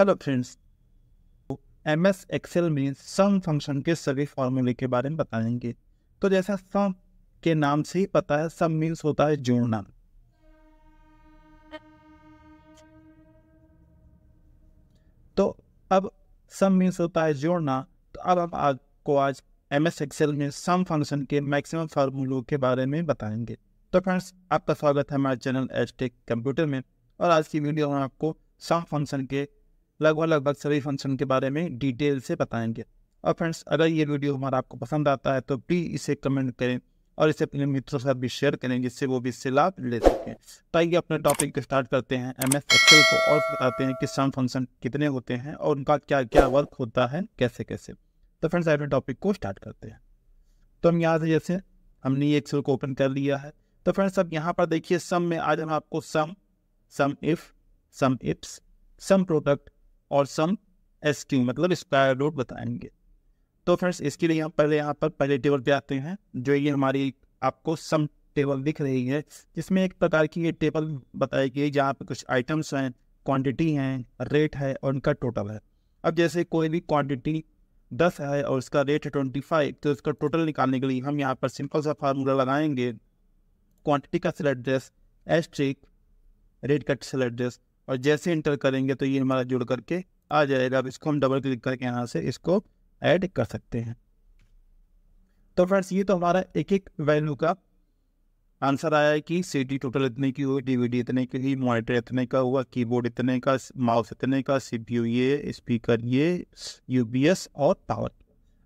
hello friends M S Excel में sum function के सभी फॉर्मूले के बारे में बताएंगे तो जैसा सम के नाम से ही पता है सम मीन्स होता है जोड़ना तो अब सम मीन्स होता है जोड़ना तो अब हम आपको आज एम एस एक्सेल में सम फंक्शन के मैक्सिमम फार्मूलों के बारे में बताएंगे तो फ्रेंड्स आपका स्वागत है हमारे चैनल एच टेक कंप्यूटर में और आज की वीडियो में आपको सम फंक्शन के लगभग लगभग सभी फंक्शन के बारे में डिटेल से बताएंगे और फ्रेंड्स अगर ये वीडियो हमारा आपको पसंद आता है तो प्लीज़ इसे कमेंट करें और इसे अपने मित्रों के साथ भी शेयर करें जिससे वो भी इससे लाभ ले सकें तो आइए अपने टॉपिक को स्टार्ट करते हैं एम एस एक्सेल को और बताते हैं कि सम फंक्शन कितने होते हैं और उनका क्या क्या वर्क होता है कैसे कैसे तो फ्रेंड्स अपने टॉपिक को स्टार्ट करते हैं तो हम यहाँ से जैसे हमने ये एक्सेल को ओपन कर लिया है तो फ्रेंड्स अब यहाँ पर देखिए सम में आज हम आपको sum some if some इप्स sum product और सम एस क्यू मतलब स्क्वायर रूट बताएंगे तो फ्रेंड्स इसके लिए हम पहले यहाँ पर पहले टेबल पे आते हैं जो ये हमारी आपको सम टेबल दिख रही है जिसमें एक प्रकार की ये टेबल बताई गई जहाँ पर कुछ आइटम्स हैं क्वांटिटी हैं रेट है और उनका टोटल है अब जैसे कोई भी क्वांटिटी दस है और उसका रेट है ट्वेंटी फाइव तो उसका टोटल निकालने के लिए हम यहाँ पर सिंपल सा फार्मूला लगाएंगे क्वांटिटी का सेल एड्रेस एस्ट्रिक रेट का सेल एड्रेस और जैसे इंटर करेंगे तो ये हमारा जुड़ करके आ जाएगा अब इसको हम डबल क्लिक करके यहाँ से इसको ऐड कर सकते हैं तो फ्रेंड्स ये तो हमारा एक एक वैल्यू का आंसर आया है कि सी डी टोटल इतने की हुई डीवीडी इतने की हुई मॉनिटर इतने का हुआ कीबोर्ड इतने का माउस इतने का सीपीयू ये स्पीकर ये यूबीएस और पावर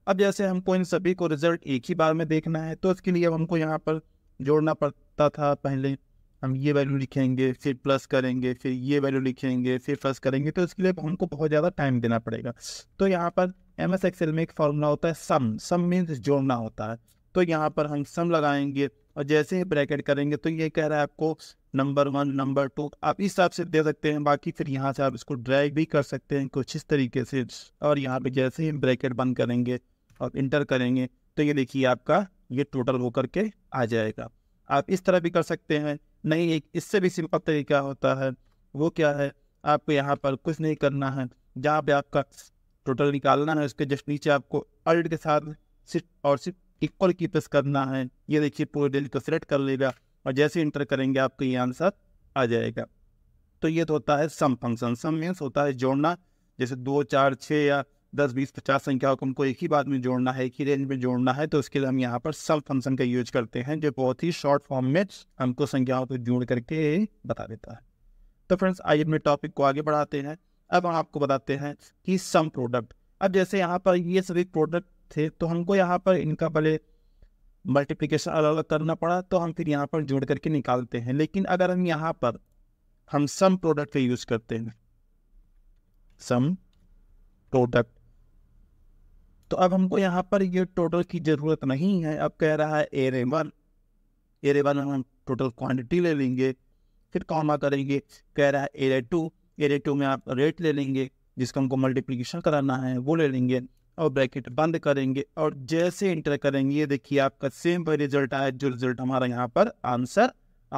अब जैसे हमको इन सभी को रिजल्ट एक ही बार में देखना है तो इसके लिए अब हमको यहाँ पर जोड़ना पड़ता था पहले हम ये वैल्यू लिखेंगे फिर प्लस करेंगे फिर ये वैल्यू लिखेंगे फिर प्लस करेंगे तो इसके लिए हमको बहुत ज़्यादा टाइम देना पड़ेगा तो यहाँ पर एम एस एक्सेल में एक फॉर्मूला होता है सम सम मीन्स जोड़ना होता है तो यहाँ पर हम सम लगाएंगे और जैसे ही ब्रैकेट करेंगे तो ये कह रहा है आपको नंबर वन नंबर टू आप इस हिसाब से दे सकते हैं बाकी फिर यहाँ से आप इसको ड्रैग भी कर सकते हैं कुछ इस तरीके से और यहाँ पे जैसे ही ब्रैकेट बंद करेंगे और इंटर करेंगे तो ये देखिए आपका ये टोटल होकर के आ जाएगा आप इस तरह भी कर सकते हैं नहीं एक इससे भी सिंपल तरीका होता है वो क्या है आपको यहाँ पर कुछ नहीं करना है जहाँ पे आपका टोटल निकालना है उसके जस्ट नीचे आपको अल्ट के साथ सिर्फ और सिर्फ इक्वल की प्रेस करना है ये देखिए पूरे डेली को सिलेक्ट कर लेगा और जैसे इंटर करेंगे आपको ये आंसर आ जाएगा तो ये तो होता है सम फंक्शन सम मीन्स होता है जोड़ना जैसे दो चार छः या दस बीस पचास संख्याओं को हमको एक ही बात में जोड़ना है एक ही रेंज में जोड़ना है तो उसके लिए हम यहाँ पर सब फंक्शन का यूज करते हैं जो बहुत ही शॉर्ट फॉर्म में हमको संख्याओं को जोड़ करके बता देता है तो फ्रेंड्स आइए अपने टॉपिक को आगे बढ़ाते हैं अब हम आपको बताते हैं कि सम प्रोडक्ट अब जैसे यहाँ पर ये सभी प्रोडक्ट थे तो हमको यहाँ पर इनका भले मल्टीप्लिकेशन अलग अलग करना पड़ा तो हम फिर यहाँ पर जोड़ करके निकालते हैं लेकिन अगर हम यहाँ पर हम सम प्रोडक्ट का यूज़ करते हैं सम प्रोडक्ट तो अब हमको यहाँ पर ये टोटल की ज़रूरत नहीं है अब कह रहा है एरे वन एरे वन में हम टोटल क्वांटिटी ले लेंगे फिर कॉमा करेंगे कह रहा है एरे टू एरे टू में आप रेट ले लेंगे जिसका हमको मल्टीप्लीकेशन कराना है वो ले लेंगे और ब्रैकेट बंद करेंगे और जैसे इंटर करेंगे ये देखिए आपका सेम वही रिजल्ट आया जो रिजल्ट हमारा यहाँ पर आंसर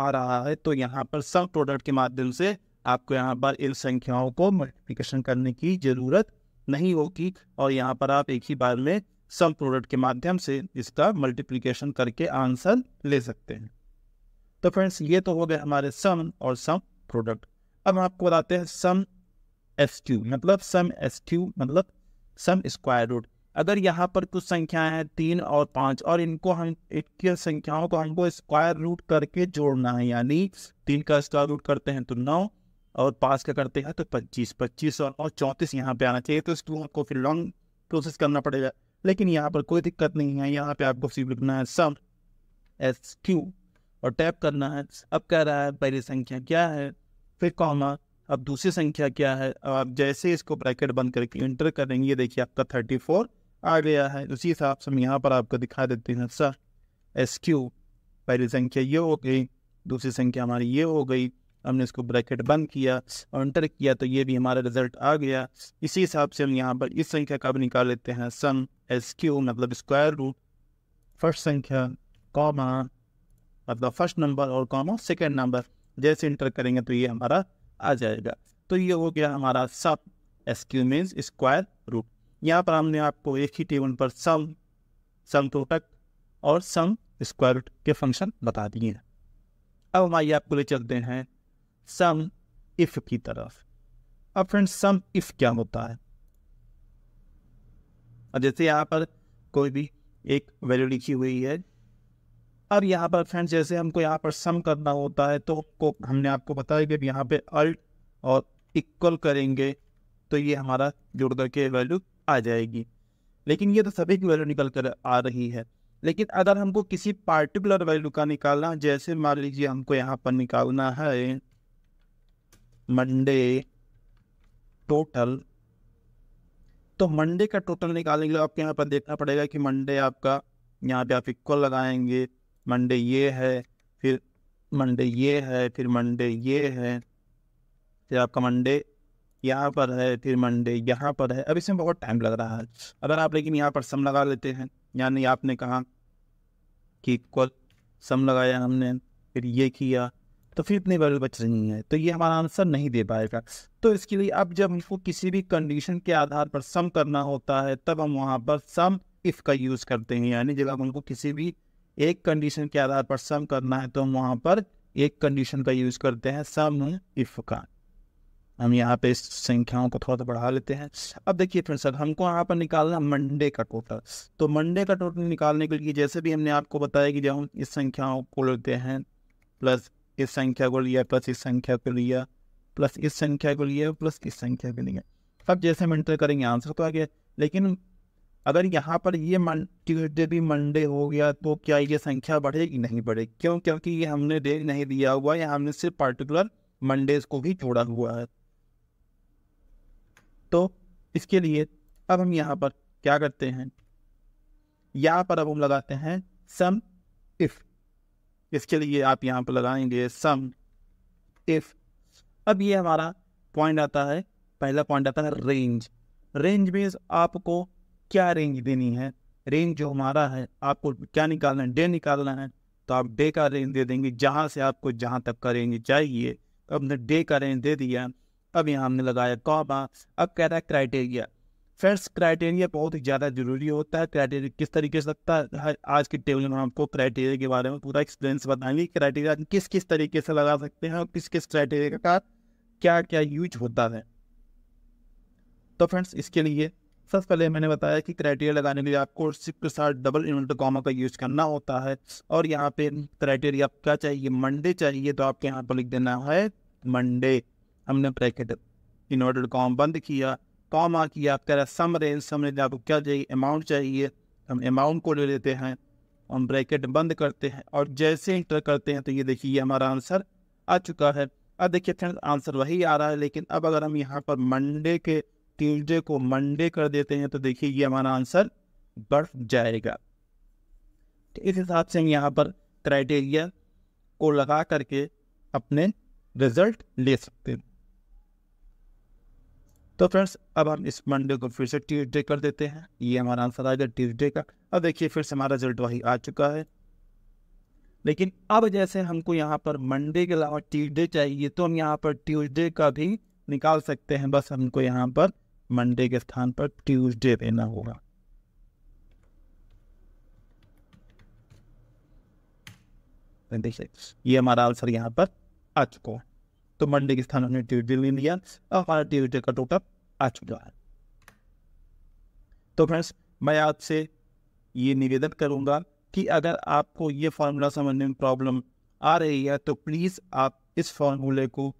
आ रहा है तो यहाँ पर सब प्रोडक्ट के माध्यम से आपको यहाँ पर इन संख्याओं को मल्टीप्लिकेशन करने की ज़रूरत नहीं होगी और यहाँ पर आप एक ही बार में सम प्रोडक्ट के माध्यम से इसका मल्टीप्लिकेशन करके आंसर ले सकते हैं तो फ्रेंड्स ये तो हो गए हमारे सम और सम प्रोडक्ट अब आपको बताते हैं सम एस क्यू मतलब सम एस क्यू मतलब सम स्क्वायर रूट अगर यहाँ पर कुछ संख्याएं हैं तीन और पाँच और इनको हम इनकी संख्याओं को हमको स्क्वायर रूट करके जोड़ना है यानी तीन का स्क्वायर रूट करते हैं तो नौ और पास का करते हैं तो पच्चीस पच्चीस और, और चौंतीस यहाँ पे आना चाहिए तो इसको आपको फिर लॉन्ग प्रोसेस करना पड़ेगा लेकिन यहाँ पर कोई दिक्कत नहीं है यहाँ पे आपको सिर्फ लिखना है सम एस क्यू और टैप करना है अब कह रहा है पहली संख्या क्या है फिर कॉमा अब दूसरी संख्या क्या है आप जैसे इसको ब्रैकेट बंद करके इंटर करेंगे देखिए आपका थर्टी फोर आ गया है उसी हिसाब से हम यहाँ पर आपको दिखा देते हैं सर एस क्यू पहली संख्या ये हो गई दूसरी संख्या हमारी ये हो गई हमने इसको ब्रैकेट बंद किया और इंटर किया तो ये भी हमारा रिजल्ट आ गया इसी हिसाब से हम यहाँ पर इस संख्या का भी निकाल लेते हैं सम एस क्यू मतलब स्क्वायर रूट फर्स्ट संख्या कॉमा मतलब फर्स्ट नंबर और कॉमा सेकेंड नंबर जैसे इंटर करेंगे तो ये हमारा आ जाएगा तो ये हो गया हमारा sum S Q means square root यहाँ पर हमने आपको एक ही टेबल पर सम सम प्रोडक्ट और सम स्क्वायर रूट के फंक्शन बता दिए हैं अब हम आइए आपको ले चलते हैं सम इफ की तरफ अब फ्रेंड सम इफ क्या होता है अब जैसे यहाँ पर कोई भी एक वैल्यू लिखी हुई है अब यहाँ पर फ्रेंड्स जैसे हमको यहाँ पर सम करना होता है तो को हमने आपको बताया कि यहाँ पे अल्ट और इक्वल करेंगे तो ये हमारा जुड़ करके वैल्यू आ जाएगी लेकिन ये तो सभी की वैल्यू निकल कर आ रही है लेकिन अगर हमको किसी पार्टिकुलर वैल्यू का निकालना जैसे मान लीजिए हमको यहाँ पर निकालना है मंडे टोटल तो मंडे का टोटल निकालने के लिए आपके यहाँ पर देखना पड़ेगा कि मंडे आपका यहाँ पे आप इक्वल लगाएंगे मंडे ये है फिर मंडे ये है फिर मंडे ये है फिर आपका मंडे यहाँ पर है फिर मंडे यहाँ पर है अब इसमें बहुत टाइम लग रहा है अगर आप लेकिन यहाँ पर सम लगा लेते हैं यानी आपने कहा कि इक्वल सम लगाया हमने फिर ये किया तो फिर इतनी वैल्यू बच रही है तो ये हमारा आंसर नहीं दे पाएगा तो इसके लिए अब जब हमको किसी भी कंडीशन के आधार पर सम करना होता है तब हम वहाँ पर सम इफ़ का यूज़ करते हैं यानी जब हमको किसी भी एक कंडीशन के आधार पर सम करना है तो हम वहाँ पर एक कंडीशन का यूज़ करते हैं सम इफ़ का हम यहाँ पे इस संख्याओं को थोड़ा सा बढ़ा लेते हैं अब देखिए फ्रेंड सर हमको यहाँ पर निकालना मंडे का टोटल तो मंडे का टोटल निकालने के लिए जैसे भी हमने आपको बताया कि जब हम इस संख्याओं को लेते हैं प्लस इस संख्या को लिया प्लस इस संख्या को लिया प्लस इस संख्या को लिया प्लस इस संख्या को लिया सब जैसे हम एंटर करेंगे आंसर तो आ गया लेकिन अगर यहाँ पर ये मन ट्यूजडे भी मंडे हो गया तो क्या ये संख्या बढ़ेगी नहीं बढ़ेगी क्यों क्योंकि ये हमने डेट नहीं दिया हुआ है हमने सिर्फ पार्टिकुलर मंडेज को भी जोड़ा हुआ है तो इसके लिए अब हम यहाँ पर क्या करते हैं यहाँ पर अब हम लगाते हैं सम इफ इसके लिए आप यहाँ पर लगाएंगे सम इफ अब ये हमारा पॉइंट आता है पहला पॉइंट आता है रेंज रेंज मीन्स आपको क्या रेंज देनी है रेंज जो हमारा है आपको क्या निकालना है डे निकालना है तो आप डे का रेंज दे देंगे जहाँ से आपको जहाँ तक का रेंज चाहिए अब तो हमने डे का रेंज दे दिया अब यहाँ हमने लगाया कॉमा अब कह रहा है क्राइटेरिया फ्रेंड्स क्राइटेरिया बहुत ही ज़्यादा जरूरी होता है क्राइटेरिया किस तरीके से लगता है आज के टेबल में आपको क्राइटेरिया के बारे में पूरा एक्सपीरियंस बताएंगे क्राइटेरिया किस किस तरीके से लगा सकते हैं और किस किस क्राइटेरिया का क्या क्या यूज होता है तो फ्रेंड्स इसके लिए सबसे पहले मैंने बताया कि क्राइटेरिया लगाने के लिए आपको सिर्फ के साथ डबल इन्वर्टर कॉमा का यूज़ करना होता है और यहाँ पे क्राइटेरिया क्या चाहिए मंडे चाहिए तो आपके यहाँ पर लिख देना है मंडे हमने ब्रैकेट इन्वर्टेड कॉम बंद किया कि किया कह रहे सम रेंज सम रेंज आपको क्या चाहिए अमाउंट चाहिए हम अमाउंट को ले लेते हैं हम ब्रैकेट बंद करते हैं और जैसे इंटर करते हैं तो ये देखिए ये हमारा आंसर आ चुका है अब देखिए फ्रेंड्स आंसर वही आ रहा है लेकिन अब अगर हम यहाँ पर मंडे के ट्यूजडे को मंडे कर देते हैं तो देखिए ये हमारा आंसर बढ़ जाएगा तो इस हिसाब से हम यहाँ पर क्राइटेरिया को लगा करके अपने रिजल्ट ले सकते हैं तो फ्रेंड्स अब हम इस मंडे को फिर से ट्यूजडे कर देते हैं ये हमारा आंसर आएगा ट्यूजडे का अब देखिए फिर से हमारा रिजल्ट वही आ चुका है लेकिन अब जैसे हमको यहाँ पर मंडे के अलावा ट्यूजडे चाहिए तो हम यहाँ पर ट्यूजडे का भी निकाल सकते हैं बस हमको यहाँ पर मंडे के स्थान पर ट्यूजडे देना होगा देखिए ये हमारा आंसर यहाँ पर आ चुका है तो मंडे के स्थान हमने ट्यूजडे ले लिया और हमारा ट्यूजडे का टोटल आ चुका है तो फ्रेंड्स मैं आपसे ये निवेदन करूंगा कि अगर आपको ये फार्मूला समझने में प्रॉब्लम आ रही है तो प्लीज़ आप इस फार्मूले को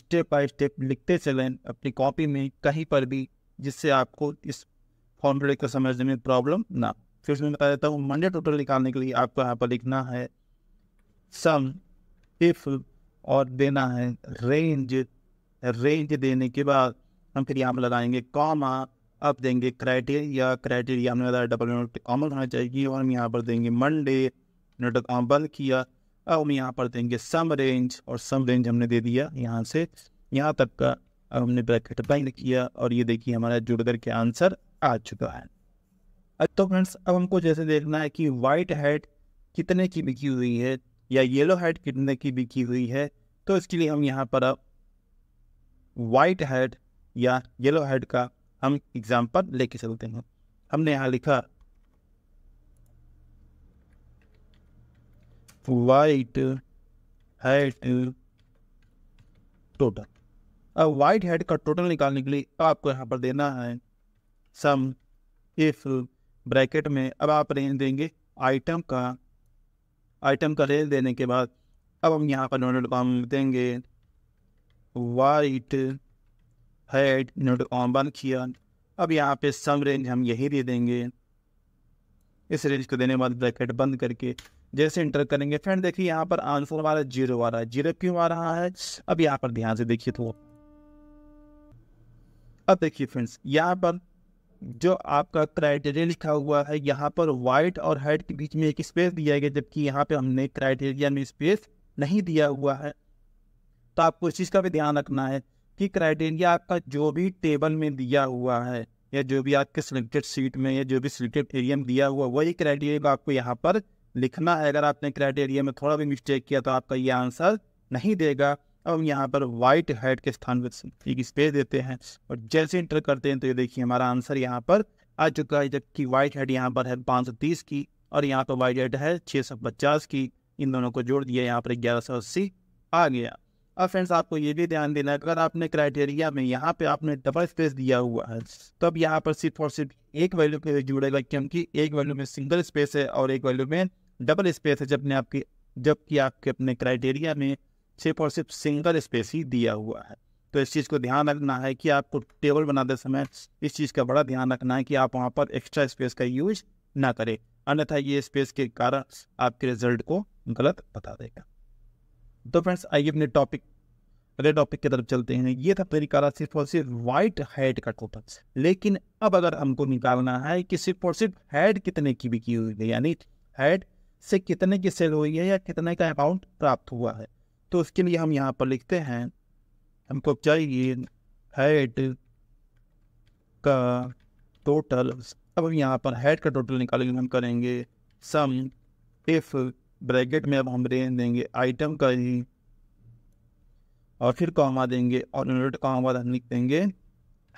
स्टेप बाय स्टेप लिखते चलें अपनी कॉपी में कहीं पर भी जिससे आपको इस फॉर्मूले को समझने में प्रॉब्लम ना फिर मैं बता देता हूँ मंडे टोटल निकालने के लिए आपको यहाँ पर लिखना है सम इफ़ और देना है रेंज रेंज देने के बाद हम फिर यहाँ पर लगाएंगे कॉमा अब देंगे क्राइटेरिया क्राइटेरिया हमने बताया डबल नोट कॉमन होना चाहिए और हम यहाँ पर देंगे मंडे नोट काम बंद किया अब हम यहाँ पर देंगे सम रेंज और सम रेंज हमने दे दिया यहाँ से यहाँ तक का अब हमने ब्रैकेट बंद किया और ये देखिए हमारा जुड़ करके आंसर आ चुका है तो फ्रेंड्स अब हमको जैसे देखना है कि वाइट हेड कितने की बिकी हुई है या येलो हेड कितने की बिकी हुई है तो इसके लिए हम यहाँ पर अब वाइट हेड या येलो हेड का हम एग्जाम्पल लेके चलते हैं हमने यहाँ लिखा वाइट हेड टोटल अब वाइट हेड का टोटल निकालने के लिए आपको यहाँ पर देना है सम इफ ब्रैकेट में अब आप रेंज देंगे आइटम का आइटम का रेल देने के बाद अब हम यहाँ पर नोट कॉम देंगे वाइट हेड नोट कॉम बंद किया अब यहाँ पे सम रेंज हम यही दे देंगे इस रेंज को देने के बाद ब्रैकेट बंद करके जैसे इंटर करेंगे फ्रेंड देखिए यहाँ पर आंसर वाला जीरो आ रहा है जीरो क्यों आ रहा है अब यहाँ पर ध्यान से देखिए तो अब देखिए फ्रेंड्स यहाँ पर जो आपका क्राइटेरिया लिखा हुआ है यहाँ पर वाइट और हेड के बीच में एक स्पेस दिया गया जबकि यहाँ पे हमने क्राइटेरिया में स्पेस नहीं दिया हुआ है तो आपको इस चीज़ का भी ध्यान रखना है कि क्राइटेरिया आपका जो भी टेबल में दिया हुआ है या जो भी आपके सिलेक्टेड सीट में या जो भी सिलेक्टेड एरिया में दिया हुआ वही क्राइटेरिया को आपको यहाँ पर लिखना है अगर आपने क्राइटेरिया में थोड़ा भी मिस्टेक किया तो आपका ये आंसर नहीं देगा अब हम यहाँ पर वाइट हेड के स्थान पर एक स्पेस देते हैं और जैसे इंटर करते हैं तो ये देखिए हमारा आंसर यहाँ पर आ चुका है जबकि वाइट हेड यहाँ पर है पाँच की और यहाँ पर वाइट हेड है छः की इन दोनों को जोड़ दिया यहाँ पर ग्यारह आ गया अब फ्रेंड्स आपको ये भी ध्यान देना है अगर आपने क्राइटेरिया में यहाँ पे आपने डबल स्पेस दिया हुआ है तो अब यहाँ पर सिर्फ और सिर्फ एक वैल्यू पे जुड़ेगा क्योंकि एक वैल्यू में सिंगल स्पेस है और एक वैल्यू में डबल स्पेस है ने आपकी जबकि आपके अपने क्राइटेरिया में सिर्फ और सिर्फ सिंगल स्पेस ही दिया हुआ है तो इस चीज़ को ध्यान रखना है कि आपको टेबल बनाते समय इस चीज़ का बड़ा ध्यान रखना है कि आप वहाँ पर एक्स्ट्रा स्पेस का यूज ना करें अन्यथा ये स्पेस के कारण आपके रिजल्ट को गलत बता देगा तो फ्रेंड्स आइए अपने टॉपिक अगले टॉपिक की तरफ चलते हैं ये था तरीका सिर्फ और सिर्फ वाइट हेड का टोटल लेकिन अब अगर हमको निकालना है कि सिर्फ और सिर्फ हेड कितने की बिकी हुई है यानी हेड से कितने की सेल हुई है या कितने का अमाउंट प्राप्त हुआ है तो उसके लिए हम यहाँ पर लिखते हैं हमको चाहिए हेड का टोटल अब हम यहाँ पर हेड का टोटल निकालेंगे हम करेंगे सम इफ़ ब्रैकेट में अब हम रेंज देंगे आइटम का ही और फिर कॉमा देंगे और इनोट कॉमा बाद हम लिख देंगे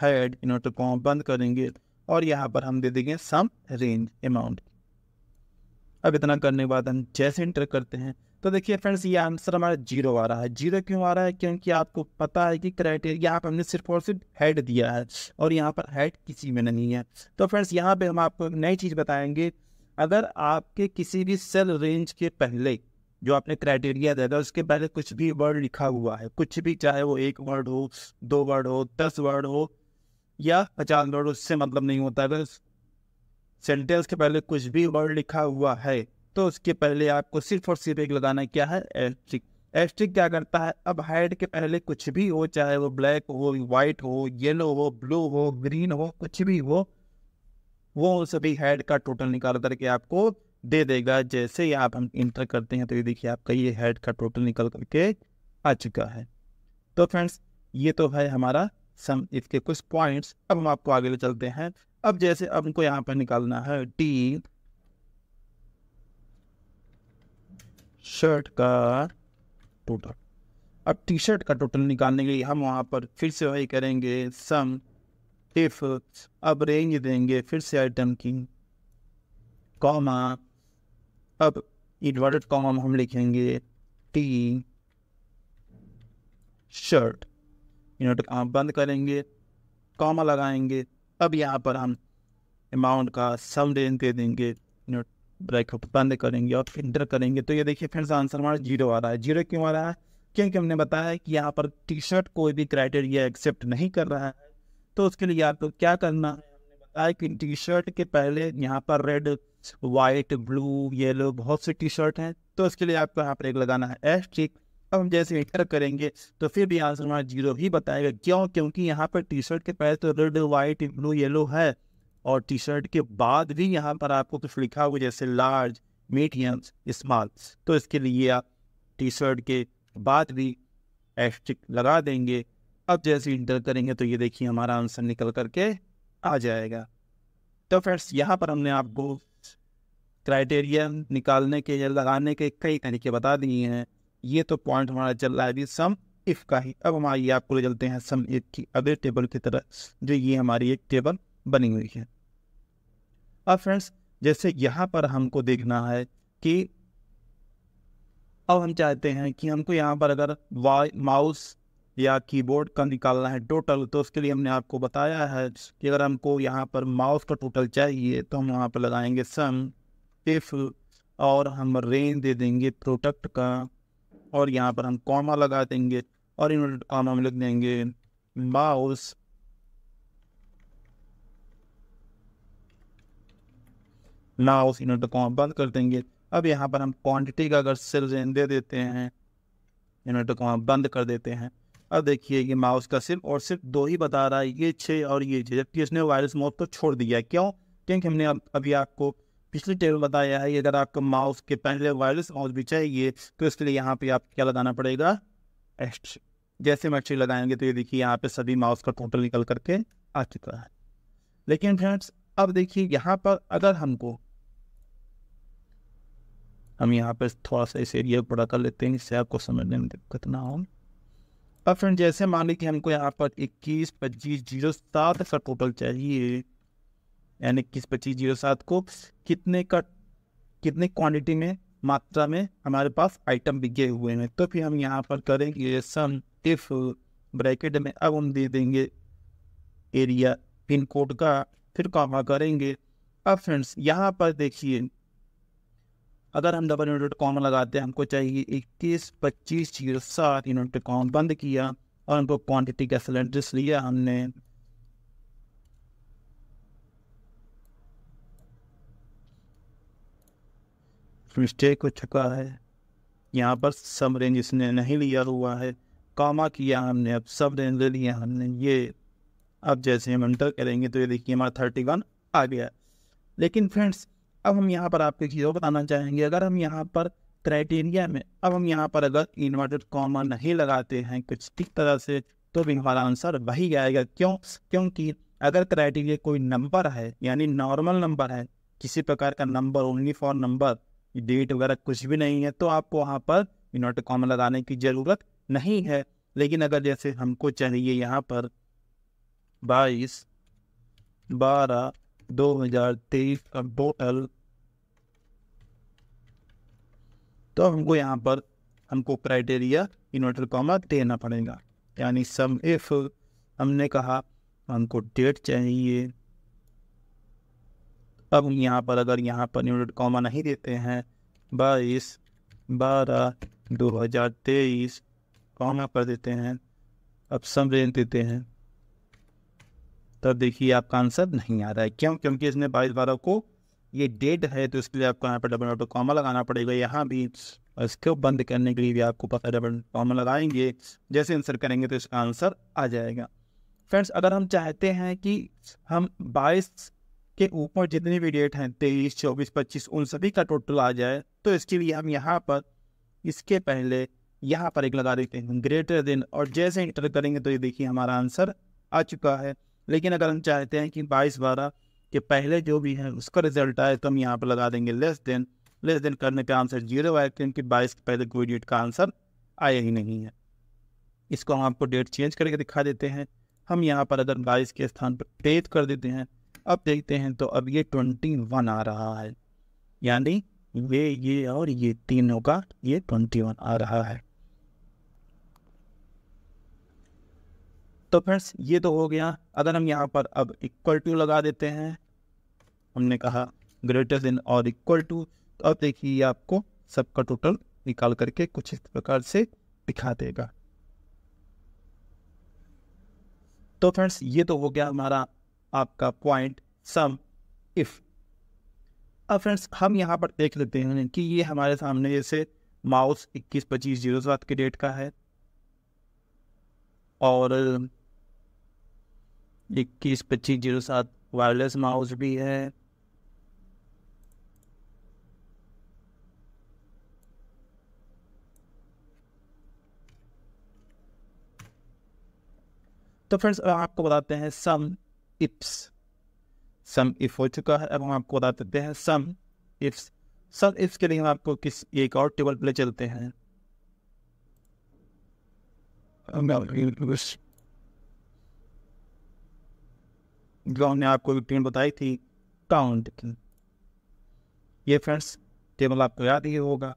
हेड इन्वर्टर कॉम बंद करेंगे और यहाँ पर हम दे देंगे सम रेंज अमाउंट अब इतना करने के बाद हम जैसे इंटर करते हैं तो देखिए फ्रेंड्स ये आंसर हमारा जीरो आ रहा है जीरो क्यों आ रहा है क्योंकि आपको पता है कि क्राइटेरिया आप हमने सिर्फ और सिर्फ हेड दिया है और यहाँ पर हेड किसी में नहीं है तो फ्रेंड्स यहाँ पे हम आपको एक नई चीज़ बताएंगे अगर आपके किसी भी सेल रेंज के पहले जो आपने क्राइटेरिया दिया था उसके पहले कुछ भी वर्ड लिखा हुआ है कुछ भी चाहे वो एक वर्ड हो दो वर्ड हो दस वर्ड हो या पचास वर्ड उससे मतलब नहीं होता अगर सेंटेंस के पहले कुछ भी वर्ड लिखा हुआ है तो उसके पहले आपको सिर्फ और सिर्फ एक लगाना क्या है एस्ट्रिक एस्ट्रिक क्या करता है अब हेड के पहले कुछ भी हो चाहे वो ब्लैक हो वाइट हो येलो हो ब्लू हो ग्रीन हो कुछ भी हो वो सभी हेड का टोटल निकाल करके आपको दे देगा जैसे ही आप हम इंटर करते हैं तो ये देखिए आपका ये हेड का टोटल निकल करके आ चुका है तो फ्रेंड्स ये तो है हमारा सम इसके कुछ पॉइंट्स अब हम आपको आगे ले चलते हैं अब जैसे अब हमको यहाँ पर निकालना है डी शर्ट का टोटल अब टी शर्ट का टोटल निकालने के लिए हम वहाँ पर फिर से वही करेंगे सम इफ अब रेंज देंगे फिर से आइटम की कॉमा अब इन्वर्टेड कॉम हम लिखेंगे टी शर्ट इन्वर्टेड कॉम बंद करेंगे कॉमा लगाएंगे अब यहाँ पर हम अमाउंट का सम रेंज दे देंगे इन्वर्ट ब्रेकअप बंद करेंगे और इंटर करेंगे तो ये देखिए फिर से आंसर हमारा जीरो आ रहा है जीरो क्यों आ रहा है क्योंकि हमने बताया कि यहाँ पर टी शर्ट कोई भी क्राइटेरिया एक्सेप्ट नहीं कर रहा है तो उसके लिए आपको क्या करना है कि टी शर्ट के पहले यहाँ पर रेड वाइट ब्लू येलो बहुत से टी शर्ट हैं तो उसके लिए आपको यहाँ पर एक लगाना है एस टिक अब हम जैसे इंटर करेंगे तो फिर भी आंसर हमारा जीरो ही बताएगा क्यों क्योंकि यहाँ पर टी शर्ट के पहले तो रेड वाइट ब्लू येलो है और टी शर्ट के बाद भी यहाँ पर आपको कुछ लिखा हुआ जैसे लार्ज मीडियम स्मॉल तो इसके लिए आप टी शर्ट के बाद भी एस्टिक लगा देंगे अब जैसे इंटर करेंगे तो ये देखिए हमारा आंसर निकल करके आ जाएगा तो फ्रेंड्स यहाँ पर हमने आपको क्राइटेरिया निकालने के या लगाने के कई तरीके बता दिए हैं ये तो पॉइंट हमारा चल रहा है अभी सम इफ़ का ही अब हम आइए आपको ले चलते हैं सम एक की अगले टेबल की तरह जो ये हमारी एक टेबल बनी हुई है अब फ्रेंड्स जैसे यहाँ पर हमको देखना है कि अब हम चाहते हैं कि हमको यहाँ पर अगर वाई माउस या कीबोर्ड का निकालना है टोटल तो उसके लिए हमने आपको बताया है कि अगर हमको यहाँ पर माउस का टोटल चाहिए तो हम यहाँ पर लगाएंगे सम इफ़ और हम रेंज दे देंगे प्रोडक्ट का और यहाँ पर हम कॉमा लगा देंगे और इन कॉमा में लिख देंगे mouse now in the comma बंद कर देंगे अब यहाँ पर हम क्वांटिटी का अगर सिर्फ दे देते हैं इन्वर्टर को हम बंद कर देते हैं अब देखिए ये माउस का सिर्फ और सिर्फ दो ही बता रहा है ये छः और ये छः जबकि इसने वायरस मोड को छोड़ दिया क्यों क्योंकि हमने अब अभी आपको पिछले टेबल बताया है अगर आपको माउस के पहले वायरस माउस भी चाहिए तो इसके लिए यहाँ पे आप क्या लगाना पड़ेगा एस्ट जैसे हम एक्ट्री लगाएंगे तो ये देखिए यहाँ पे सभी माउस का टोटल निकल करके आ चुका है लेकिन फ्रेंड्स अब देखिए यहाँ पर अगर हमको हम यहाँ पर थोड़ा सा इस एरिया बड़ा कर लेते हैं इससे आपको समझने में दिक्कत ना हो अब फ्रेंड जैसे मान लीजिए हमको यहाँ पर इक्कीस पच्चीस जीरो सात का टोटल चाहिए यानी इक्कीस पच्चीस जीरो सात को कितने का कितने क्वांटिटी में मात्रा में हमारे पास आइटम बिके हुए हैं तो फिर हम यहाँ पर करेंगे सम इफ ब्रैकेट में अब हम दे देंगे एरिया पिन कोड का फिर कॉमा करेंगे अब फ्रेंड्स यहाँ पर देखिए अगर हम डबल यूनिट कॉम लगाते हैं हमको चाहिए इक्कीस पच्चीस जीरो सात यूनिट कॉम बंद किया और हमको क्वांटिटी का सिलेंडर्स लिया हमने मिस्टेक हो चुका है यहाँ पर सब रेंज इसने नहीं लिया हुआ है कामा किया हमने अब सब रेंज ले लिया हमने ये अब जैसे हम इंटर करेंगे तो ये देखिए हमारा थर्टी वन आ गया लेकिन फ्रेंड्स अब हम यहाँ पर आपको चीज़ों बताना चाहेंगे अगर हम यहाँ पर क्राइटेरिया में अब हम यहाँ पर अगर इन्वर्टेड कॉमा नहीं लगाते हैं कुछ ठीक तरह से तो भी हमारा आंसर वही आएगा क्यों क्योंकि अगर क्राइटेरिया कोई नंबर है यानी नॉर्मल नंबर है किसी प्रकार का number only for number date वगैरह कुछ भी नहीं है तो आपको वहाँ पर इन्वर्टेड कॉमा लगाने की ज़रूरत नहीं है लेकिन अगर जैसे हमको चाहिए यहाँ पर बाईस बारह दो हजार तेईस और दो तो हमको यहाँ पर हमको क्राइटेरिया इन्वर्टर कॉमा देना पड़ेगा यानी सम इफ हमने कहा हमको डेट चाहिए अब हम यहाँ पर अगर यहाँ पर इन्वर्टर कॉमा नहीं देते हैं बाईस बारह दो हजार तेईस कॉमा कर देते हैं अब सम रेंज देते हैं तब देखिए आपका आंसर नहीं आ रहा है क्यों क्योंकि इसने बाईस बारह को ये डेट है तो इसके लिए आपको यहाँ पर डबल डॉट कॉमा लगाना पड़ेगा यहाँ भी इसको बंद करने के लिए भी आपको पता डबल कॉमा लगाएंगे जैसे आंसर करेंगे तो इसका आंसर आ जाएगा फ्रेंड्स अगर हम चाहते हैं कि हम 22 के ऊपर जितने भी डेट हैं 23, 24, 25 उन सभी का टोटल आ जाए तो इसके लिए हम यहाँ पर इसके पहले यहाँ पर एक लगा देते हैं ग्रेटर देन और जैसे इंटर करेंगे तो ये देखिए हमारा आंसर आ चुका है लेकिन अगर हम चाहते हैं कि बाईस बारह के पहले जो भी है उसका रिजल्ट आए तो हम यहाँ पर लगा देंगे लेस देन लेस देन करने पे आंसर जीरो आए क्योंकि बाईस के पहले कोई डेट का आंसर आया ही नहीं है इसको हम आपको डेट चेंज करके दिखा देते हैं हम यहाँ पर अगर बाईस के स्थान पर तेज कर देते हैं अब देखते हैं तो अब ये ट्वेंटी वन आ रहा है यानी वे ये और ये तीनों का ये ट्वेंटी वन आ रहा है तो फ्रेंड्स ये तो हो गया अगर हम यहाँ पर अब इक्वल टू लगा देते हैं हमने कहा ग्रेटर देन और इक्वल टू तो अब देखिए ये आपको सबका टोटल निकाल करके कुछ इस प्रकार से दिखा देगा तो फ्रेंड्स ये तो हो गया हमारा आपका पॉइंट सम इफ अब फ्रेंड्स हम यहाँ पर देख लेते हैं कि ये हमारे सामने जैसे माउस इक्कीस पच्चीस जीरो सात के डेट का है और इक्कीस पच्चीस जीरो सात वायरलेस माउस भी है तो फ्रेंड्स आपको बताते हैं सम इप्स सम इफ हो चुका है अब हम आपको बता देते हैं सम इफ्स सम इफ्स के लिए हम आपको किस एक और टेबल पे चलते हैं जो हमने आपको रूटीन बताई थी काउंट की ये फ्रेंड्स टेबल आपको याद ही होगा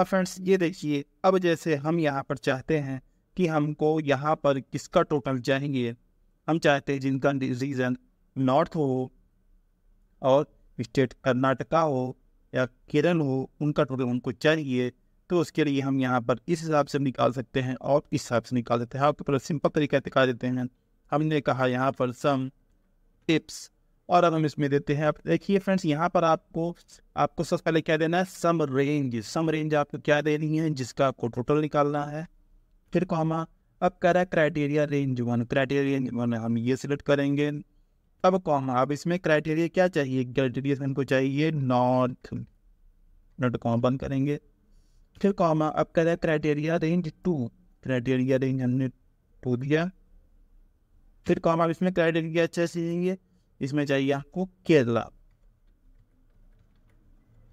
अब फ्रेंड्स ये देखिए अब जैसे हम यहाँ पर चाहते हैं कि हमको यहाँ पर किसका टोटल चाहिए हम चाहते हैं जिनका रीजन नॉर्थ हो और स्टेट कर्नाटका हो या केरल हो उनका टोटल उनको चाहिए तो उसके लिए हम यहाँ पर इस हिसाब से निकाल सकते हैं और इस हिसाब से निकाल सकते हैं आपके पर सिंपल तरीका दिखा देते हैं हमने कहा यहाँ पर सम टिप्स और अब हम इसमें देते हैं आप देखिए फ्रेंड्स यहाँ पर आपको आपको सबसे पहले क्या देना है सम रेंज सम रेंज आपको क्या देनी है जिसका आपको टोटल निकालना है फिर को हम अब कह रहा है criteria range one criteria range one हम ये सिलेक्ट करेंगे अब कौन अब इसमें क्राइटेरिया क्या चाहिए क्राइटेरिया हमको चाहिए नॉर्थ नॉट कॉम बंद करेंगे फिर कॉमा अब कह रहा है criteria range two criteria range हमने टू दिया फिर कॉम आप इसमें क्राइटेरिया क्या सीखेंगे इसमें चाहिए आपको केरला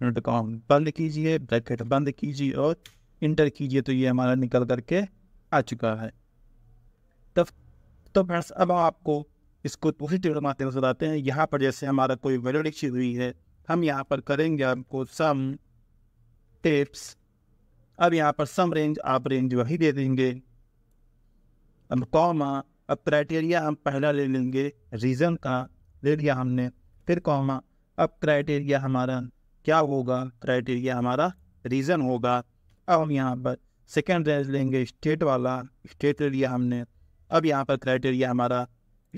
डॉट कॉम बंद कीजिए ब्रैकेट बंद कीजिए और इंटर कीजिए तो ये हमारा निकल करके आ चुका है तब तो फ्रेंड्स अब हम आपको इसको टेबल बनाते नजर आते हैं यहाँ पर जैसे हमारा कोई लिखी हुई है हम यहाँ पर करेंगे आपको सम टेप्स अब यहाँ पर सम रेंज आप रेंज वही दे देंगे अब कॉमा अब क्राइटेरिया हम पहला ले लेंगे रीज़न का ले लिया हमने फिर कॉमा अब क्राइटेरिया हमारा क्या होगा क्राइटेरिया हमारा रीज़न होगा अब हम यहाँ पर सेकेंड रेंज लेंगे स्टेट वाला स्टेट ले लिया हमने अब यहाँ पर क्राइटेरिया हमारा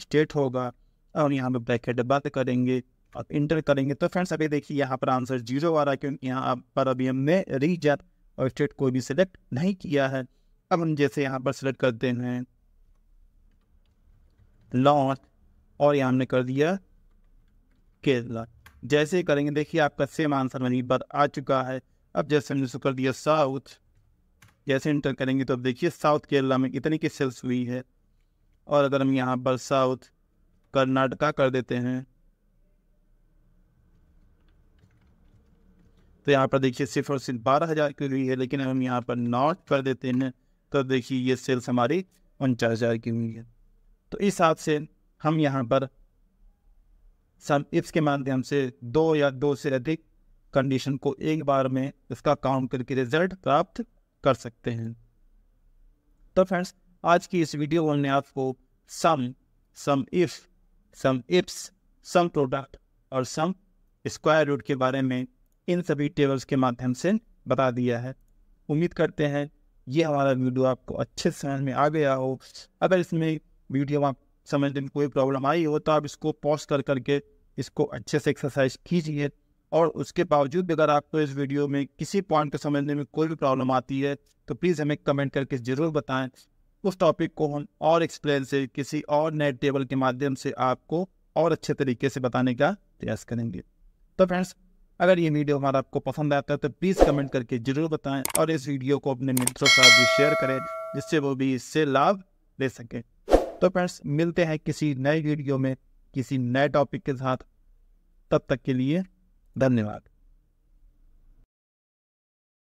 स्टेट होगा और यहाँ पर ब्रैकेट बंद करेंगे और इंटर करेंगे तो फ्रेंड्स अभी देखिए यहाँ पर आंसर जीरो आ रहा है क्योंकि यहाँ पर अभी हमने रीजन और स्टेट कोई भी सिलेक्ट नहीं किया है अब हम जैसे यहाँ पर सिलेक्ट करते हैं लॉन्च और यहाँ हमने कर दिया केरला जैसे करेंगे देखिए आपका सेम आंसर मेरी बार आ चुका है अब जैसे हमने कर दिया साउथ जैसे इंटर करेंगे तो अब देखिए साउथ केरला में इतनी की सेल्स हुई है और अगर हम यहाँ पर साउथ कर्नाटका कर देते हैं तो यहाँ पर देखिए सिर्फ और सिर्फ बारह हज़ार की हुई है लेकिन हम यहाँ पर नॉर्थ कर देते हैं तो देखिए ये सेल्स हमारी उनचास हज़ार की हुई है तो इस हिसाब से हम यहाँ पर सम इप्स के माध्यम से दो या दो से अधिक कंडीशन को एक बार में इसका काउंट करके रिजल्ट प्राप्त कर सकते हैं तो फ्रेंड्स आज की इस वीडियो में आपको sum sum if sum ifs sum product और सम स्क्वायर रूट के बारे में इन सभी टेबल्स के माध्यम से बता दिया है उम्मीद करते हैं ये हमारा वीडियो आपको अच्छे समझ में आ गया हो अगर इसमें वीडियो आप समझ लें कोई प्रॉब्लम आई हो तो आप इसको पॉज कर करके इसको अच्छे से एक्सरसाइज कीजिए और उसके बावजूद भी अगर आपको इस वीडियो में किसी पॉइंट को समझने में कोई भी प्रॉब्लम आती है तो प्लीज़ हमें कमेंट करके ज़रूर बताएं उस टॉपिक को हम और एक्सप्लेन से किसी और नेट टेबल के माध्यम से आपको और अच्छे तरीके से बताने का प्रयास करेंगे तो फ्रेंड्स अगर ये वीडियो हमारा आपको पसंद आता है तो प्लीज़ कमेंट करके ज़रूर बताएं और इस वीडियो को अपने मित्रों के साथ भी शेयर करें जिससे वो भी इससे लाभ ले सकें तो फ्रेंड्स मिलते हैं किसी नए वीडियो में किसी नए टॉपिक के साथ तब तक के लिए धन्यवाद